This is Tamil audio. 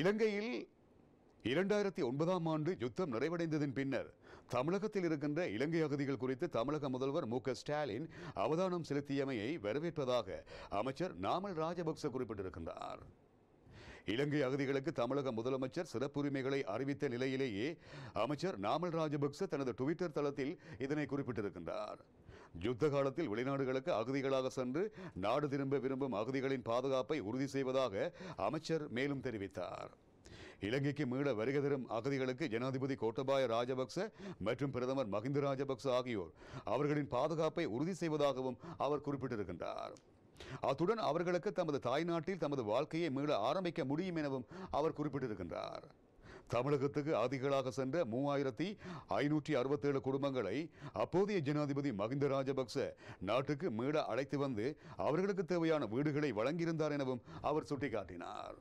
இலங்கையில் இரண்டாயிரத்தி ஒன்பதாம் ஆண்டு யுத்தம் நிறைவடைந்ததன் பின்னர் தமிழகத்தில் இருக்கின்ற இலங்கை அகதிகள் குறித்து தமிழக முதல்வர் மு ஸ்டாலின் அவதானம் செலுத்தியமையை வரவேற்பதாக அமைச்சர் நாமல் ராஜபக்ச குறிப்பிட்டிருக்கின்றார் இலங்கை அகதிகளுக்கு தமிழக முதலமைச்சர் சிறப்புரிமைகளை அறிவித்த நிலையிலேயே அமைச்சர் நாமல் ராஜபக்ச தனது டுவிட்டர் தளத்தில் இதனை குறிப்பிட்டிருக்கின்றார் யுத்த காலத்தில் வெளிநாடுகளுக்கு அகதிகளாக சென்று நாடு திரும்ப விரும்பும் அகதிகளின் பாதுகாப்பை உறுதி செய்வதாக அமைச்சர் மேலும் தெரிவித்தார் இலங்கைக்கு மீள வருகை தரும் அகதிகளுக்கு ஜனாதிபதி கோட்டபாய ராஜபக்ச மற்றும் பிரதமர் மஹிந்த ராஜபக்ச ஆகியோர் அவர்களின் பாதுகாப்பை உறுதி செய்வதாகவும் அவர் குறிப்பிட்டிருக்கின்றார் அத்துடன் அவர்களுக்கு தமது தாய்நாட்டில் தமது வாழ்க்கையை மீள ஆரம்பிக்க முடியும் எனவும் அவர் குறிப்பிட்டிருக்கின்றார் தமிழகத்துக்கு அதிகளாக சென்ற மூவாயிரத்தி ஐநூற்றி அறுபத்தேழு குடும்பங்களை அப்போதைய ஜனாதிபதி மகிந்த ராஜபக்ச நாட்டுக்கு மீள அழைத்து வந்து அவர்களுக்கு தேவையான வீடுகளை வழங்கியிருந்தார் எனவும் அவர் சுட்டிக்காட்டினார்